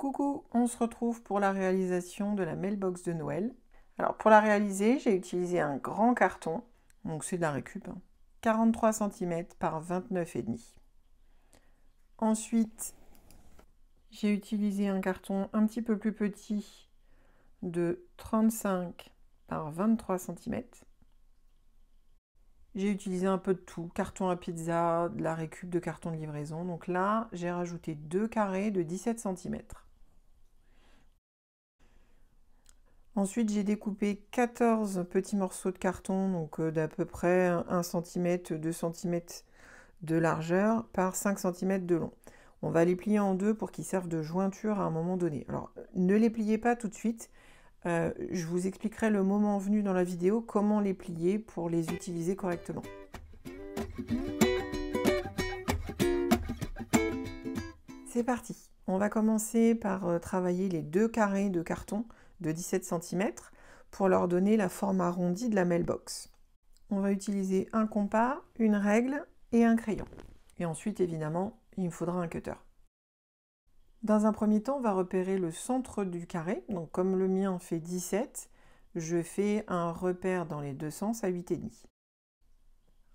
Coucou, on se retrouve pour la réalisation de la mailbox de Noël. Alors pour la réaliser, j'ai utilisé un grand carton, donc c'est de la récup, 43 hein. cm par 29,5. Ensuite, j'ai utilisé un carton un petit peu plus petit de 35 par 23 cm. J'ai utilisé un peu de tout, carton à pizza, de la récup de carton de livraison. Donc là, j'ai rajouté deux carrés de 17 cm. Ensuite, j'ai découpé 14 petits morceaux de carton, donc euh, d'à peu près 1 cm, 2 cm de largeur par 5 cm de long. On va les plier en deux pour qu'ils servent de jointure à un moment donné. Alors, ne les pliez pas tout de suite. Euh, je vous expliquerai le moment venu dans la vidéo comment les plier pour les utiliser correctement. C'est parti. On va commencer par euh, travailler les deux carrés de carton de 17 cm pour leur donner la forme arrondie de la mailbox. On va utiliser un compas, une règle et un crayon. Et ensuite, évidemment, il me faudra un cutter. Dans un premier temps, on va repérer le centre du carré. Donc comme le mien fait 17, je fais un repère dans les deux sens à 8,5.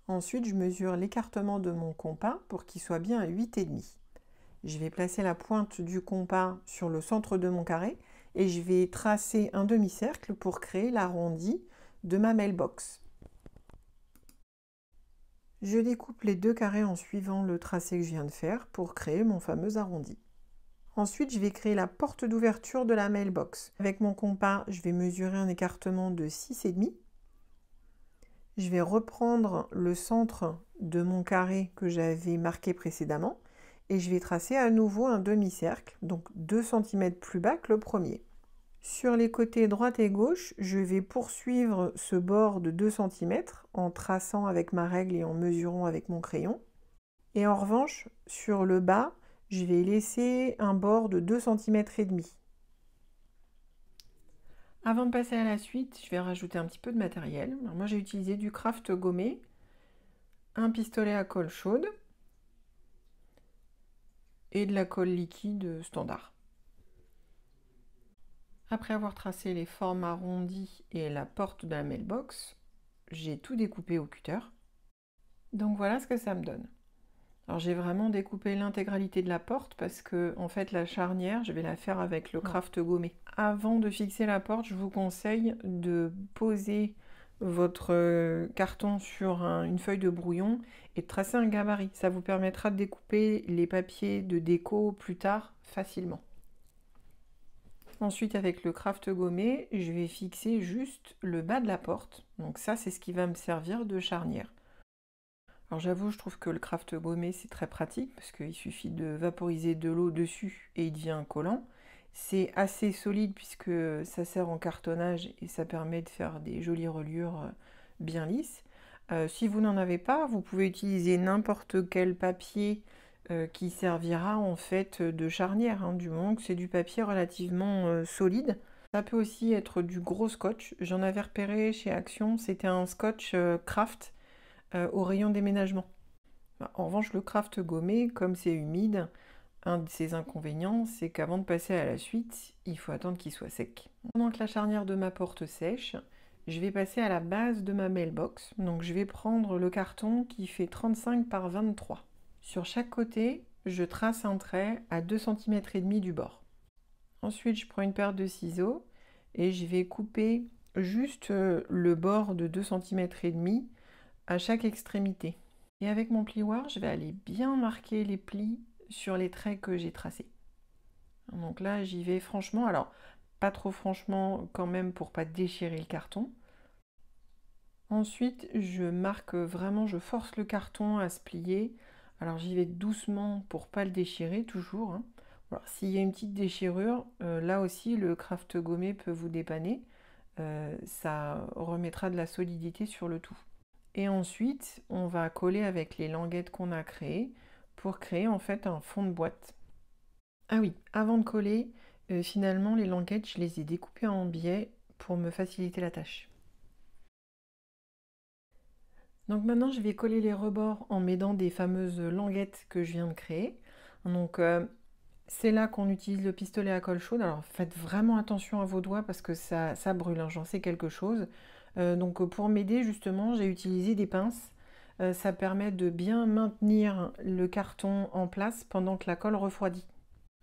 Ensuite, je mesure l'écartement de mon compas pour qu'il soit bien à 8,5. Je vais placer la pointe du compas sur le centre de mon carré et je vais tracer un demi-cercle pour créer l'arrondi de ma mailbox. Je découpe les deux carrés en suivant le tracé que je viens de faire pour créer mon fameux arrondi. Ensuite, je vais créer la porte d'ouverture de la mailbox. Avec mon compas, je vais mesurer un écartement de 6,5. Je vais reprendre le centre de mon carré que j'avais marqué précédemment et je vais tracer à nouveau un demi-cercle, donc 2 cm plus bas que le premier. Sur les côtés droite et gauche, je vais poursuivre ce bord de 2 cm en traçant avec ma règle et en mesurant avec mon crayon. Et en revanche, sur le bas, je vais laisser un bord de 2 cm et demi. Avant de passer à la suite, je vais rajouter un petit peu de matériel. moi j'ai utilisé du craft gommé, un pistolet à colle chaude et de la colle liquide standard. Après avoir tracé les formes arrondies et la porte de la mailbox, j'ai tout découpé au cutter. Donc voilà ce que ça me donne. Alors j'ai vraiment découpé l'intégralité de la porte parce que en fait la charnière, je vais la faire avec le craft gommé. Avant de fixer la porte, je vous conseille de poser votre euh, carton sur une feuille de brouillon et de tracer un gabarit. Ça vous permettra de découper les papiers de déco plus tard facilement. Ensuite, avec le craft gommé, je vais fixer juste le bas de la porte. Donc ça, c'est ce qui va me servir de charnière. Alors j'avoue, je trouve que le craft gommé, c'est très pratique parce qu'il suffit de vaporiser de l'eau dessus et il devient collant. C'est assez solide puisque ça sert en cartonnage et ça permet de faire des jolies reliures euh, bien lisses. Euh, si vous n'en avez pas, vous pouvez utiliser n'importe quel papier euh, qui servira en fait de charnière, hein, du moment que c'est du papier relativement euh, solide. Ça peut aussi être du gros scotch. J'en avais repéré chez Action, c'était un scotch euh, craft au rayon déménagement. Bah, en revanche, le craft gommé, comme c'est humide, un de ses inconvénients, c'est qu'avant de passer à la suite, il faut attendre qu'il soit sec. Pendant que la charnière de ma porte sèche, je vais passer à la base de ma mailbox. Donc je vais prendre le carton qui fait 35 par 23. Sur chaque côté, je trace un trait à 2 cm et demi du bord. Ensuite, je prends une paire de ciseaux et je vais couper juste euh, le bord de 2 cm et demi à chaque extrémité. Et avec mon plioir, je vais aller bien marquer les plis sur les traits que j'ai tracés. Donc là, j'y vais franchement, alors pas trop franchement quand même pour pas déchirer le carton. Ensuite, je marque vraiment, je force le carton à se plier alors j'y vais doucement pour pas le déchirer toujours. Hein. S'il y a une petite déchirure, euh, là aussi le craft gommé peut vous dépanner. Euh, ça remettra de la solidité sur le tout. Et ensuite, on va coller avec les languettes qu'on a créées pour créer en fait un fond de boîte. Ah oui, avant de coller, euh, finalement les languettes, je les ai découpées en biais pour me faciliter la tâche. Donc maintenant, je vais coller les rebords en m'aidant des fameuses languettes que je viens de créer. Donc euh, c'est là qu'on utilise le pistolet à colle chaude. Alors faites vraiment attention à vos doigts parce que ça, brûle, hein, j'en sais quelque chose. Euh, donc pour m'aider justement, j'ai utilisé des pinces. Euh, ça permet de bien maintenir le carton en place pendant que la colle refroidit.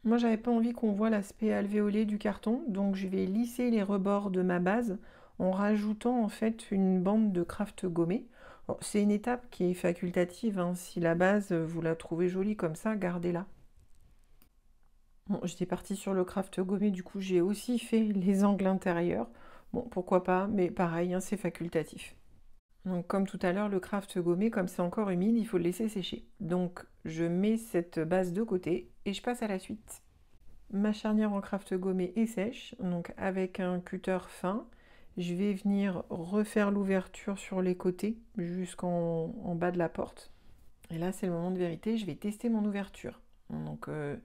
Moi j'avais pas envie qu'on voit l'aspect alvéolé du carton, donc je vais lisser les rebords de ma base en rajoutant en fait une bande de craft gommée c'est une étape qui est facultative. Hein. Si la base, euh, vous la trouvez jolie comme ça, gardez-la. j'étais partie sur le craft gommé, du coup j'ai aussi fait les angles intérieurs. Bon, pourquoi pas, mais pareil, hein, c'est facultatif. Donc comme tout à l'heure, le craft gommé, comme c'est encore humide, il faut le laisser sécher. Donc je mets cette base de côté et je passe à la suite. Ma charnière en craft gommé est sèche, donc avec un cutter fin, je vais venir refaire l'ouverture sur les côtés jusqu'en bas de la porte. Et là, c'est le moment de vérité. Je vais tester mon ouverture. Donc, euh,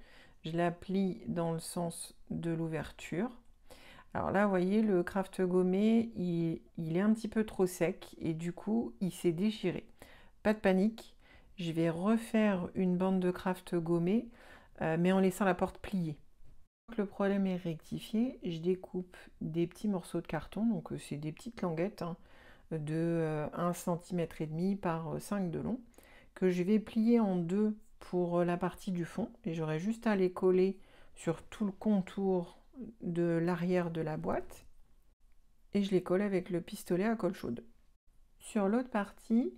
je la plie dans le sens de l'ouverture. Alors là, vous voyez, le craft gommé, il, est un petit peu trop sec et du coup, il s'est déchiré. Pas de panique, je vais refaire une bande de craft gommé, euh, mais en laissant la porte pliée le problème est rectifié, je découpe des petits morceaux de carton, donc euh, c'est des petites languettes hein, de 1 euh, cm et demi par 5 euh, de long, que je vais plier en deux pour la partie du fond et j'aurai juste à les coller sur tout le contour de l'arrière de la boîte et je les colle avec le pistolet à colle chaude. Sur l'autre partie,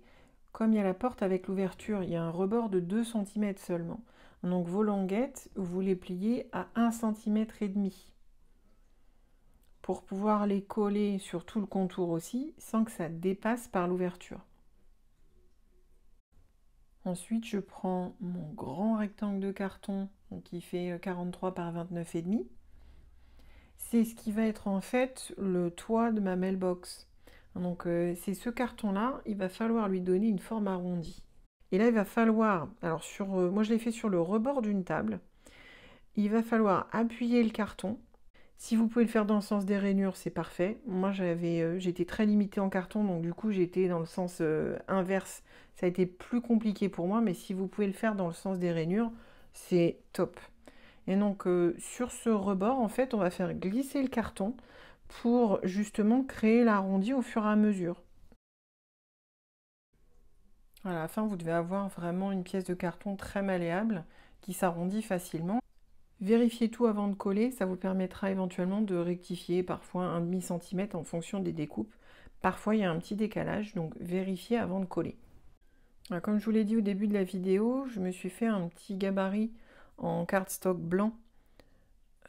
comme il y a la porte avec l'ouverture, il y a un rebord de 2 cm seulement. Donc vos languettes, vous les pliez à 1,5 cm et demi pour pouvoir les coller sur tout le contour aussi sans que ça dépasse par l'ouverture. Ensuite, je prends mon grand rectangle de carton qui fait 43 par 29,5. C'est ce qui va être en fait le toit de ma mailbox. Donc euh, c'est ce carton-là, il va falloir lui donner une forme arrondie. Et là, il va falloir, alors sur, euh, moi je l'ai fait sur le rebord d'une table, il va falloir appuyer le carton. Si vous pouvez le faire dans le sens des rainures, c'est parfait. Moi, j'avais, euh, j'étais très limitée en carton, donc du coup, j'étais dans le sens euh, inverse. Ça a été plus compliqué pour moi, mais si vous pouvez le faire dans le sens des rainures, c'est top. Et donc, sur ce rebord, en fait, on va faire glisser le carton pour justement créer l'arrondi au fur et à mesure. À la fin, vous devez avoir vraiment une pièce de carton très malléable qui s'arrondit facilement. Vérifiez tout avant de coller, ça vous permettra éventuellement de rectifier parfois un demi centimètre en fonction des découpes. Parfois, il y a un petit décalage, donc vérifiez avant de coller. Ah, comme je vous l'ai dit au début de la vidéo, je me suis fait un petit gabarit en cardstock blanc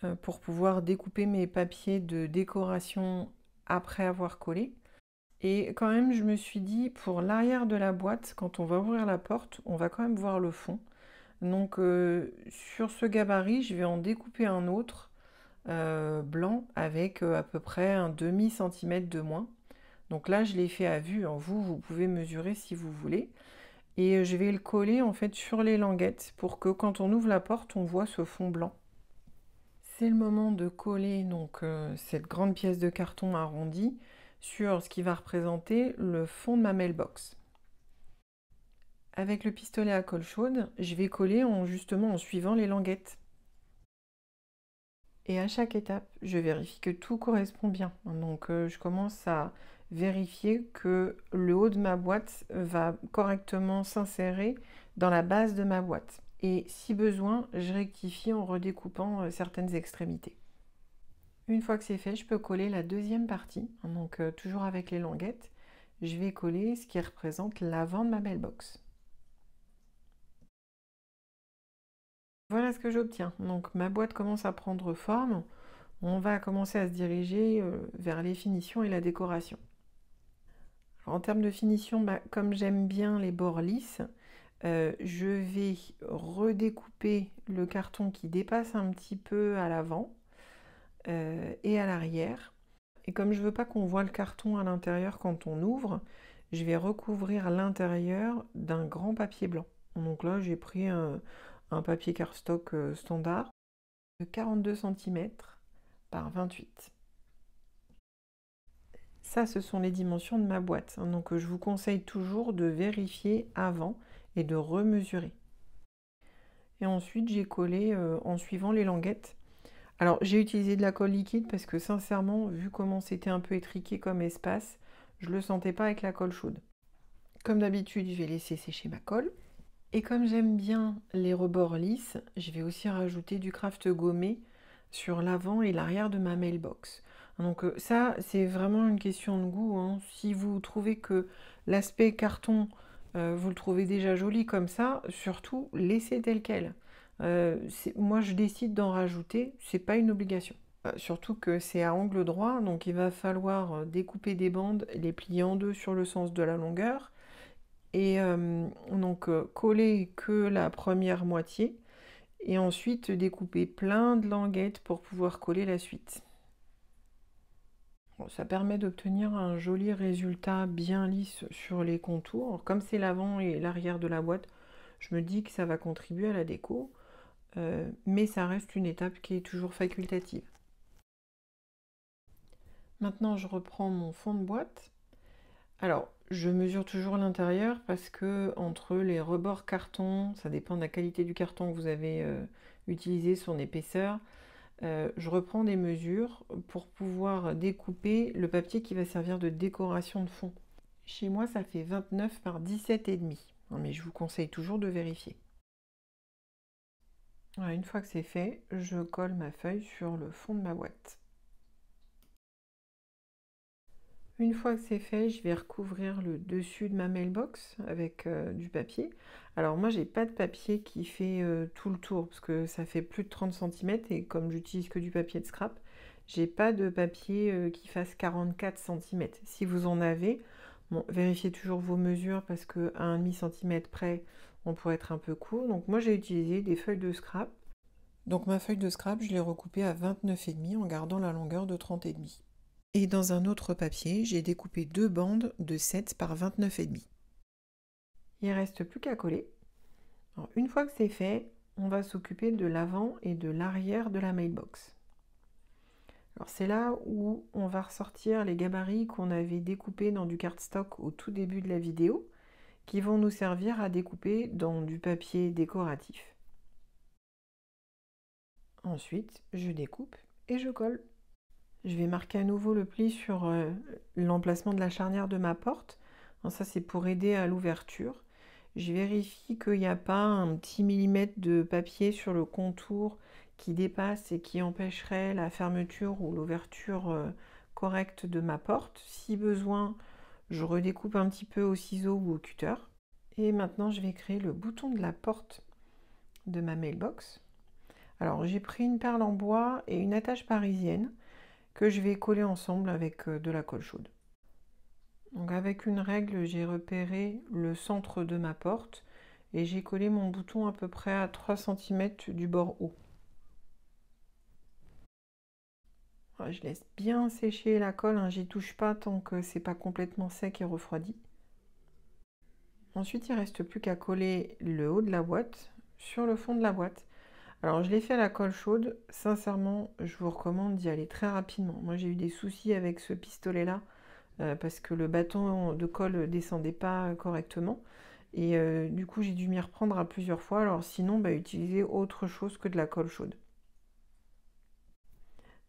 euh, pour pouvoir découper mes papiers de décoration après avoir collé. Et quand même, je me suis dit, pour l'arrière de la boîte, quand on va ouvrir la porte, on va quand même voir le fond. Donc euh, sur ce gabarit, je vais en découper un autre euh, blanc avec euh, à peu près un demi centimètre de moins. Donc là, je l'ai fait à vue. En vous, vous pouvez mesurer si vous voulez. Et je vais le coller en fait sur les languettes pour que quand on ouvre la porte, on voit ce fond blanc. C'est le moment de coller donc cette grande pièce de carton arrondie sur ce qui va représenter le fond de ma mailbox. Avec le pistolet à colle chaude, je vais coller en, justement en suivant les languettes. Et à chaque étape, je vérifie que tout correspond bien. Donc euh, je commence à vérifier que le haut de ma boîte va correctement s'insérer dans la base de ma boîte. Et si besoin, je rectifie en redécoupant euh, certaines extrémités. Une fois que c'est fait, je peux coller la deuxième partie, hein, donc euh, toujours avec les languettes. Je vais coller ce qui représente l'avant de ma belle box. Voilà ce que j'obtiens. Donc ma boîte commence à prendre forme. On va commencer à se diriger euh, vers les finitions et la décoration. en termes de finition, bah, comme j'aime bien les bords lisses, euh, je vais redécouper le carton qui dépasse un petit peu à l'avant euh, et à l'arrière. Et comme je ne veux pas qu'on voit le carton à l'intérieur quand on ouvre, je vais recouvrir l'intérieur d'un grand papier blanc. Donc là, j'ai pris un, papier cardstock euh, standard de 42 cm par 28. Ça, ce sont les dimensions de ma boîte. Hein. Donc euh, je vous conseille toujours de vérifier avant et de remesurer. Et ensuite, j'ai collé en suivant les languettes alors j'ai utilisé de la colle liquide parce que sincèrement, vu comment c'était un peu étriqué comme espace, je ne le sentais pas avec la colle chaude. Comme d'habitude, je vais laisser sécher ma colle. Et comme j'aime bien les rebords lisses, je vais aussi rajouter du craft gommé sur l'avant et l'arrière de ma mailbox. Donc euh, ça, c'est vraiment une question de goût. Hein. Si vous trouvez que l'aspect carton, euh, vous le trouvez déjà joli comme ça, surtout laissez tel quel. Euh, moi je décide d'en rajouter, c'est pas une obligation. Euh, surtout que c'est à angle droit, donc il va falloir euh, découper des bandes, les plier en deux sur le sens de la longueur, et donc coller que la première moitié, et ensuite découper plein de languettes pour pouvoir coller la suite. ça permet d'obtenir un joli résultat bien lisse sur les contours. Comme c'est l'avant et l'arrière de la boîte, je me dis que ça va contribuer à la déco. Euh, mais ça reste une étape qui est toujours facultative. Maintenant, je reprends mon fond de boîte. Alors, je mesure toujours l'intérieur parce que entre les rebords carton, ça dépend de la qualité du carton que vous avez euh, utilisé, son épaisseur, euh, je reprends des mesures pour pouvoir découper le papier qui va servir de décoration de fond. Chez moi, ça fait 29 par 17,5, mais je vous conseille toujours de vérifier une fois que c'est fait, je colle ma feuille sur le fond de ma boîte. Une fois que c'est fait, je vais recouvrir le dessus de ma mailbox avec euh, du papier. Alors moi, j'ai pas de papier qui fait euh, tout le tour parce que ça fait plus de 30 cm et comme j'utilise que du papier de scrap, j'ai pas de papier euh, qui fasse 44 cm. Si vous en avez, vérifiez toujours vos mesures parce que à un demi centimètre près, on pourrait être un peu court. Donc moi j'ai utilisé des feuilles de scrap. Donc ma feuille de scrap, je l'ai recoupée à 29,5 en gardant la longueur de 30,5. Et dans un autre papier, j'ai découpé deux bandes de 7 par 29,5. Il reste plus qu'à coller. une fois que c'est fait, on va s'occuper de l'avant et de l'arrière de la mailbox. Alors c'est là où on va ressortir les gabarits qu'on avait découpés dans du cardstock au tout début de la vidéo qui vont nous servir à découper dans du papier décoratif. Ensuite, je découpe et je colle. Je vais marquer à nouveau le pli sur euh, l'emplacement de la charnière de ma porte. ça, c'est pour aider à l'ouverture. Je vérifie qu'il n'y a pas un petit millimètre de papier sur le contour qui dépasse et qui empêcherait la fermeture ou l'ouverture euh, correcte de ma porte. Si besoin, je redécoupe un petit peu au ciseau ou au cutter. Et maintenant, je vais créer le bouton de la porte de ma mailbox. Alors, j'ai pris une perle en bois et une attache parisienne que je vais coller ensemble avec euh, de la colle chaude. Donc avec une règle, j'ai repéré le centre de ma porte et j'ai collé mon bouton à peu près à 3 cm du bord haut. Bah, je laisse bien sécher la colle, hein, j'y touche pas tant que c'est pas complètement sec et refroidi. Ensuite, il reste plus qu'à coller le haut de la boîte sur le fond de la boîte. Alors, je l'ai fait à la colle chaude. Sincèrement, je vous recommande d'y aller très rapidement. Moi, j'ai eu des soucis avec ce pistolet-là euh, parce que le bâton de colle descendait pas correctement. Et euh, du coup, j'ai dû m'y reprendre à plusieurs fois. Alors, sinon, bah, utilisez autre chose que de la colle chaude.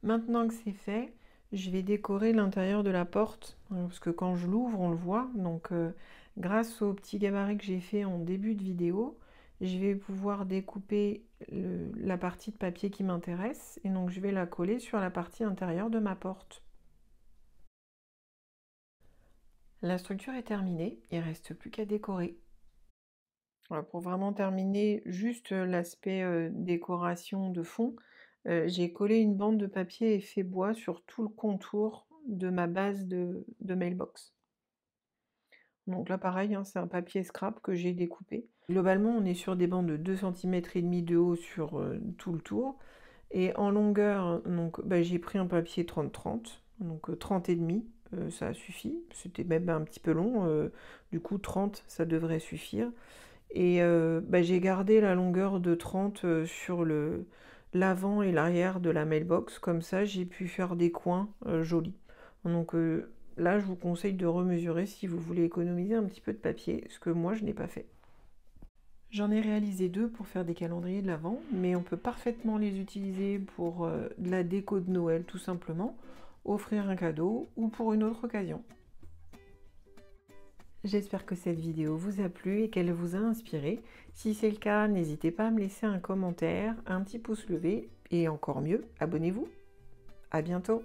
Maintenant que c'est fait, je vais décorer l'intérieur de la porte, euh, parce que quand je l'ouvre, on le voit. Donc euh, grâce au petit gabarit que j'ai fait en début de vidéo, je vais pouvoir découper la partie de papier qui m'intéresse et donc je vais la coller sur la partie intérieure de ma porte. La structure est terminée, il ne reste plus qu'à décorer. pour vraiment terminer juste euh, l'aspect décoration de fond, j'ai collé une bande de papier effet bois sur tout le contour de ma base de, mailbox. Donc là pareil, hein, c'est un papier scrap que j'ai découpé. Globalement on est sur des bandes de 2 cm et demi de haut sur tout le tour. Et en longueur, donc bah, j'ai pris un papier 30-30, donc 30 et demi, ça suffit. C'était même un petit peu long, du coup 30 ça devrait suffire. Et bah, j'ai gardé la longueur de 30 sur le, l'avant et l'arrière de la mailbox. Comme ça, j'ai pu faire des coins euh, jolis. Donc euh, là, je vous conseille de remesurer si vous voulez économiser un petit peu de papier, ce que moi, je n'ai pas fait. J'en ai réalisé deux pour faire des calendriers de l'avant, mais on peut parfaitement les utiliser pour euh, de la déco de Noël tout simplement, offrir un cadeau ou pour une autre occasion. J'espère que cette vidéo vous a plu et qu'elle vous a inspiré. Si c'est le cas, n'hésitez pas à me laisser un commentaire, un petit pouce levé et encore mieux, abonnez-vous. À bientôt.